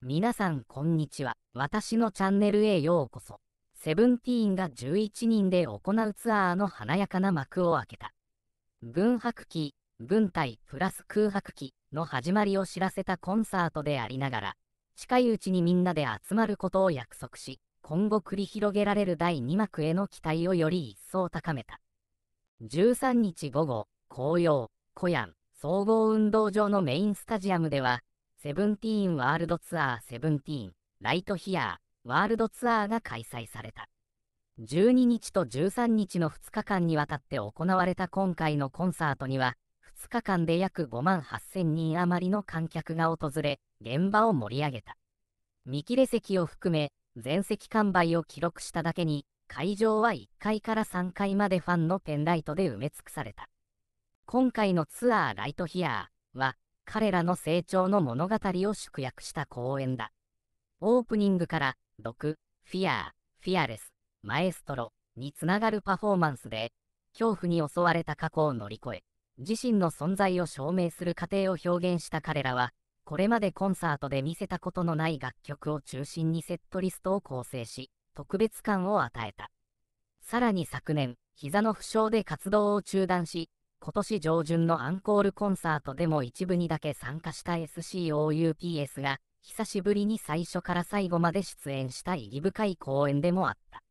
皆さんこんにちは。私のチャンネルへようこそ。セブンティーンが11人で行うツアーの華やかな幕を開けた。文白期、文体プラス空白期の始まりを知らせたコンサートでありながら、近いうちにみんなで集まることを約束し、今後繰り広げられる第2幕への期待をより一層高めた。13日午後、紅葉、小屋、総合運動場のメインスタジアムでは、セブンティーンワールドツアーセブンティーンライトヒアーワールドツアーが開催された。12日と13日の2日間にわたって行われた今回のコンサートには、2日間で約5万8000人余りの観客が訪れ、現場を盛り上げた。見切れ席を含め、全席完売を記録しただけに、会場は1階から3階までファンのペンライトで埋め尽くされた。今回のツアーライトヒアーは、彼らの成長の物語を縮約した公演だ。オープニングから、毒、フィアー、フィアレス、マエストロにつながるパフォーマンスで、恐怖に襲われた過去を乗り越え、自身の存在を証明する過程を表現した彼らは、これまでコンサートで見せたことのない楽曲を中心にセットリストを構成し、特別感を与えた。さらに昨年、膝の負傷で活動を中断し、今年上旬のアンコールコンサートでも一部にだけ参加した SCOUPS が、久しぶりに最初から最後まで出演した意義深い公演でもあった。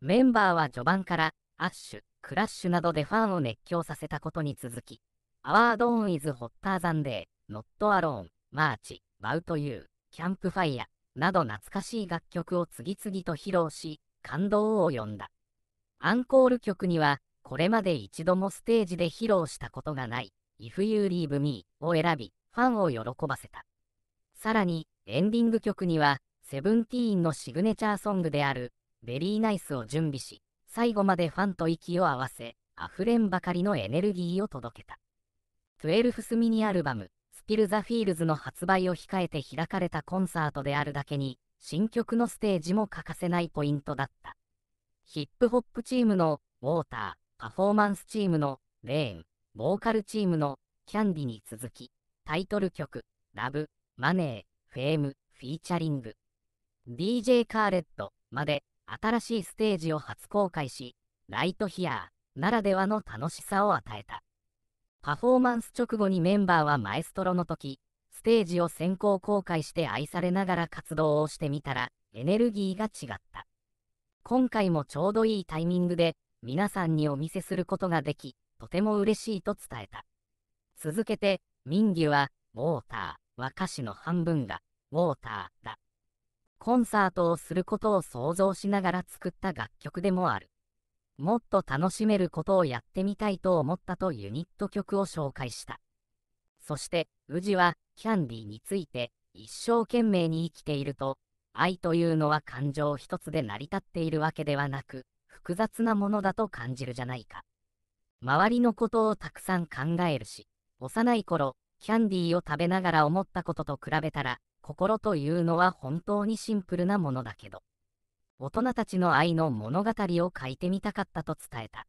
メンバーは序盤から、アッシュ、クラッシュなどでファンを熱狂させたことに続き、アワードオンイズホッターザンデー、ノットアローン、マーチ、バウトユー、キャンプファイヤーなど懐かしい楽曲を次々と披露し、感動を呼んだ。アンコール曲には、これまで一度もステージで披露したことがない If You Leave Me を選び、ファンを喜ばせた。さらに、エンディング曲には、セブンティーンのシグネチャーソングである、ベリーナイスを準備し、最後までファンと息を合わせ、溢れんばかりのエネルギーを届けた。12th ミニアルバム、スピル・ザ・フィールズの発売を控えて開かれたコンサートであるだけに、新曲のステージも欠かせないポイントだった。ヒップホップチームの、ウォーター、パフォーマンスチームのレーン、ボーカルチームのキャンディに続き、タイトル曲、ラブ、マネー、フェーム、フィーチャリング、DJ カーレットまで新しいステージを初公開し、ライトヒアーならではの楽しさを与えた。パフォーマンス直後にメンバーはマエストロの時、ステージを先行公開して愛されながら活動をしてみたら、エネルギーが違った。今回もちょうどいいタイミングで、皆さんにお見せすることができ、とても嬉しいと伝えた。続けて、民義は、ウォーターは歌詞の半分が、ウォーターだ。コンサートをすることを想像しながら作った楽曲でもある。もっと楽しめることをやってみたいと思ったとユニット曲を紹介した。そして、宇治は、キャンディについて、一生懸命に生きていると、愛というのは感情一つで成り立っているわけではなく、複雑なものだと感じるじゃないか。周りのことをたくさん考えるし、幼い頃、キャンディーを食べながら思ったことと比べたら、心というのは本当にシンプルなものだけど。大人たちの愛の物語を書いてみたかったと伝えた。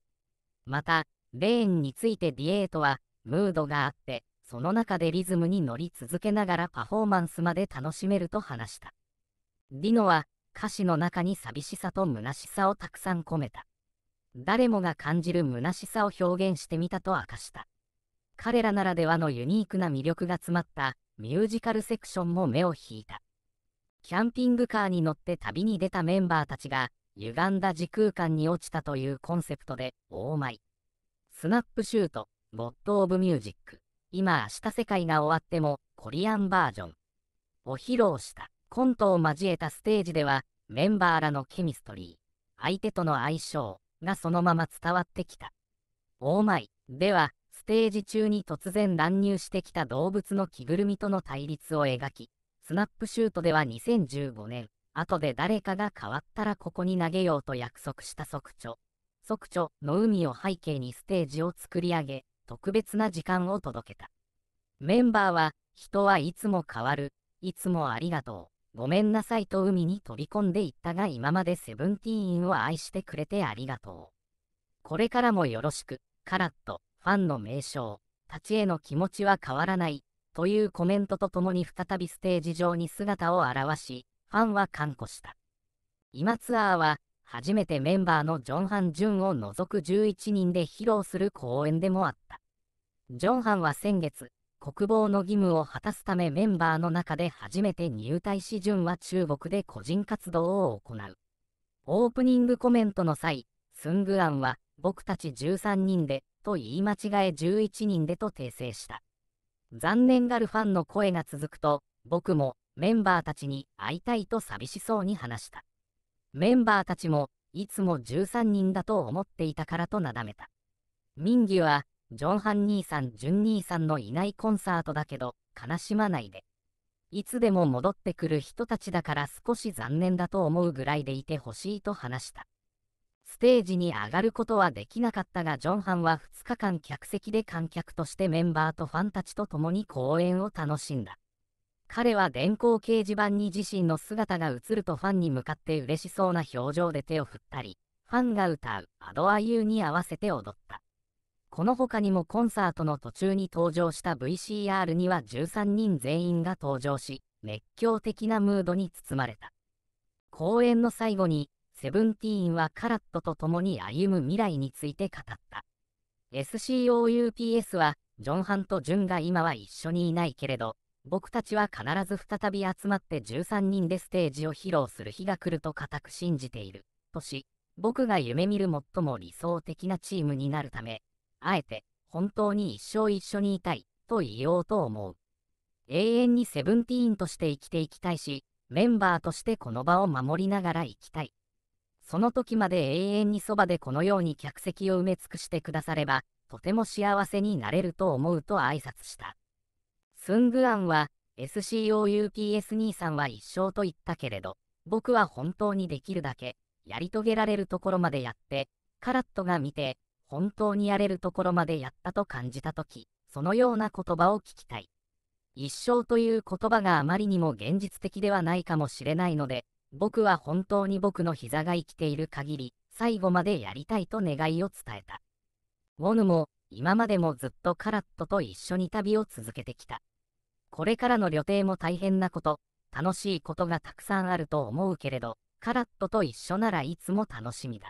また、レーンについてディエートは、ムードがあって、その中でリズムに乗り続けながらパフォーマンスまで楽しめると話した。ディノは、歌詞の中に寂しさと虚しさをたくさん込めた。誰もが感じる虚しさを表現してみたと明かした。彼らならではのユニークな魅力が詰まったミュージカルセクションも目を引いた。キャンピングカーに乗って旅に出たメンバーたちが歪んだ時空間に落ちたというコンセプトで大舞い。スナップシュート、ボット・オブ・ミュージック。今明日世界が終わってもコリアンバージョンを披露した。コントを交えたステージでは、メンバーらのケミストリー、相手との相性がそのまま伝わってきた。オーマイでは、ステージ中に突然乱入してきた動物の着ぐるみとの対立を描き、スナップシュートでは2015年、後で誰かが変わったらここに投げようと約束した即著。即著の海を背景にステージを作り上げ、特別な時間を届けた。メンバーは、人はいつも変わる、いつもありがとう。ごめんなさいと海に飛び込んでいったが今までセブンティーンを愛してくれてありがとう。これからもよろしく、カラッと、ファンの名称、たちへの気持ちは変わらない、というコメントとともに再びステージ上に姿を現し、ファンは歓呼した。今ツアーは、初めてメンバーのジョンハン・ジュンを除く11人で披露する公演でもあった。ジョンハンは先月、国防の義務を果たすためメンバーの中で初めて入隊し順は中国で個人活動を行う。オープニングコメントの際、スングアンは、僕たち13人で、と言い間違え11人でと訂正した。残念がるファンの声が続くと、僕もメンバーたちに会いたいと寂しそうに話した。メンバーたちも、いつも13人だと思っていたからとなだめた。民は、ジョンハン兄さん、ジュン兄さんのいないコンサートだけど、悲しまないで。いつでも戻ってくる人たちだから少し残念だと思うぐらいでいてほしいと話した。ステージに上がることはできなかったが、ジョンハンは2日間客席で観客としてメンバーとファンたちと共に公演を楽しんだ。彼は電光掲示板に自身の姿が映るとファンに向かって嬉しそうな表情で手を振ったり、ファンが歌う「アドアユー」に合わせて踊った。この他にもコンサートの途中に登場した VCR には13人全員が登場し、熱狂的なムードに包まれた。公演の最後に、セブンティーンはカラットと共に歩む未来について語った。SCOUPS は、ジョンハンとジュンが今は一緒にいないけれど、僕たちは必ず再び集まって13人でステージを披露する日が来ると固く信じている、とし、僕が夢見る最も理想的なチームになるため、あえて、本当に一生一緒にいたい、と言おうと思う。永遠にセブンティーンとして生きていきたいし、メンバーとしてこの場を守りながら生きたい。その時まで永遠にそばでこのように客席を埋め尽くしてくだされば、とても幸せになれると思うと挨拶した。スングアンは、SCOUPS 兄さんは一生と言ったけれど、僕は本当にできるだけ、やり遂げられるところまでやって、カラットが見て、本当にやれるところまでやったと感じた時、そのような言葉を聞きたい。一生という言葉があまりにも現実的ではないかもしれないので、僕は本当に僕の膝が生きている限り、最後までやりたいと願いを伝えた。ウォヌも、今までもずっとカラットと一緒に旅を続けてきた。これからの旅程も大変なこと、楽しいことがたくさんあると思うけれど、カラットと一緒ならいつも楽しみだ。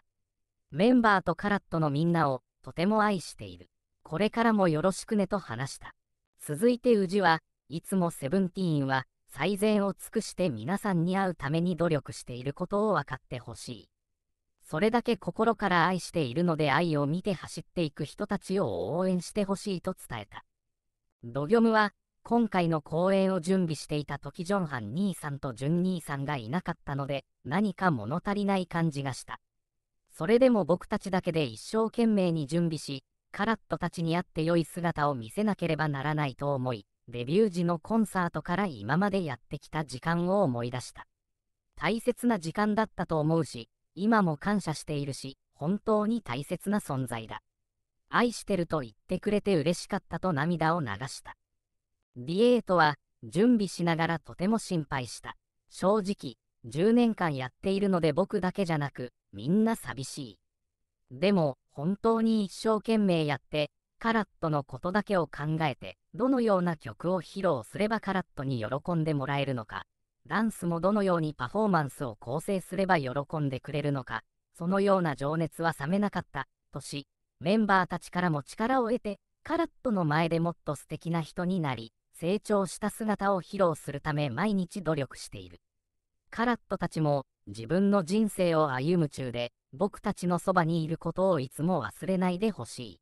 メンバーとカラットのみんなをとても愛している。これからもよろしくねと話した。続いて宇治はいつもセブンティーンは最善を尽くして皆さんに会うために努力していることを分かってほしい。それだけ心から愛しているので愛を見て走っていく人たちを応援してほしいと伝えた。ドギョムは今回の公演を準備していた時ジョンハン兄さんとジュン兄さんがいなかったので何か物足りない感じがした。それでも僕たちだけで一生懸命に準備し、カラットたちに会って良い姿を見せなければならないと思い、デビュー時のコンサートから今までやってきた時間を思い出した。大切な時間だったと思うし、今も感謝しているし、本当に大切な存在だ。愛してると言ってくれて嬉しかったと涙を流した。ディエートは、準備しながらとても心配した。正直、10年間やっているので僕だけじゃなく、みんな寂しい。でも、本当に一生懸命やって、カラットのことだけを考えて、どのような曲を披露すればカラットに喜んでもらえるのか、ダンスもどのようにパフォーマンスを構成すれば喜んでくれるのか、そのような情熱は冷めなかった、とし、メンバーたちからも力を得て、カラットの前でもっと素敵な人になり、成長した姿を披露するため毎日努力している。カラットたちも自分の人生を歩む中で僕たちのそばにいることをいつも忘れないでほし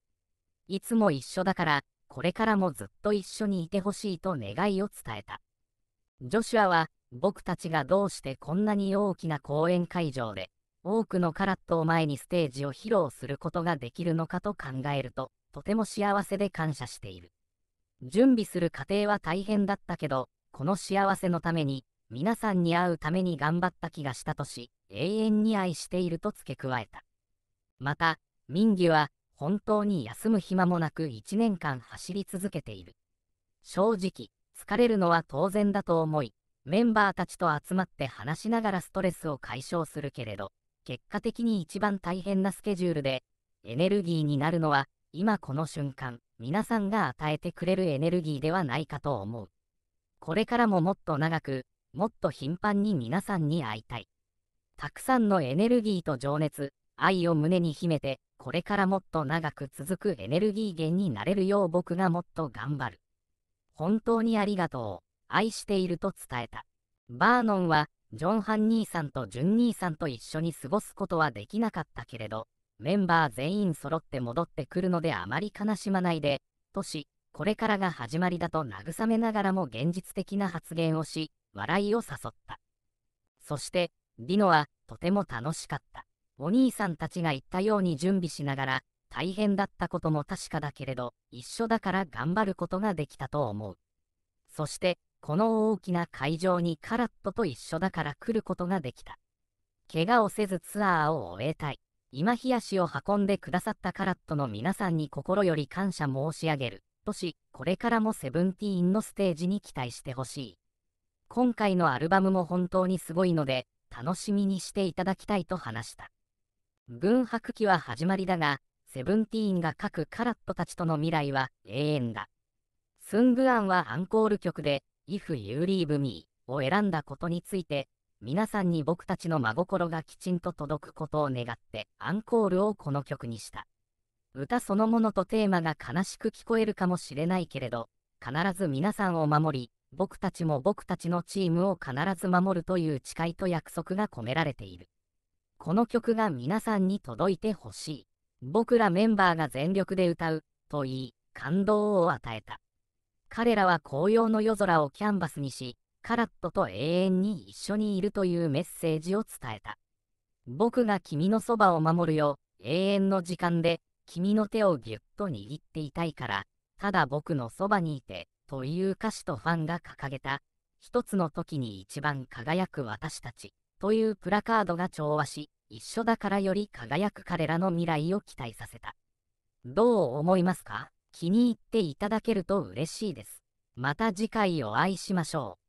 い。いつも一緒だからこれからもずっと一緒にいてほしいと願いを伝えた。ジョシュアは僕たちがどうしてこんなに大きな講演会場で多くのカラットを前にステージを披露することができるのかと考えるととても幸せで感謝している準備する過程は大変だったけどこの幸せのために皆さんに会うために頑張った気がしたとし、永遠に愛していると付け加えた。また、民義は、本当に休む暇もなく1年間走り続けている。正直、疲れるのは当然だと思い、メンバーたちと集まって話しながらストレスを解消するけれど、結果的に一番大変なスケジュールで、エネルギーになるのは、今この瞬間、皆さんが与えてくれるエネルギーではないかと思う。これからももっと長く、もっと頻繁に皆さんに会いたい。たくさんのエネルギーと情熱、愛を胸に秘めて、これからもっと長く続くエネルギー源になれるよう僕がもっと頑張る。本当にありがとう。愛していると伝えた。バーノンは、ジョン・ハン兄さんとジュン兄さんと一緒に過ごすことはできなかったけれど、メンバー全員揃って戻ってくるのであまり悲しまないで、とし、これからが始まりだと慰めながらも現実的な発言をし、笑いを誘った。そして、ディノはとても楽しかった。お兄さんたちが言ったように準備しながら、大変だったことも確かだけれど、一緒だから頑張ることができたと思う。そして、この大きな会場にカラットと一緒だから来ることができた。怪我をせずツアーを終えたい。今冷やしを運んでくださったカラットの皆さんに心より感謝申し上げる。とし、これからもセブンティーンのステージに期待してほしい。今回のアルバムも本当にすごいので、楽しみにしていただきたいと話した。軍白期は始まりだが、セブンティーンが各カラットたちとの未来は永遠だ。スングアンはアンコール曲で、If You Leave Me を選んだことについて、皆さんに僕たちの真心がきちんと届くことを願ってアンコールをこの曲にした。歌そのものとテーマが悲しく聞こえるかもしれないけれど、必ず皆さんを守り、僕たちも僕たちのチームを必ず守るという誓いと約束が込められている。この曲が皆さんに届いてほしい。僕らメンバーが全力で歌う、と言い、感動を与えた。彼らは紅葉の夜空をキャンバスにし、カラットと永遠に一緒にいるというメッセージを伝えた。僕が君のそばを守るよ、永遠の時間で、君の手をぎゅっと握っていたいから、ただ僕のそばにいて、という歌詞とファンが掲げた、一つの時に一番輝く私たちというプラカードが調和し、一緒だからより輝く彼らの未来を期待させた。どう思いますか気に入っていただけると嬉しいです。また次回お会いしましょう。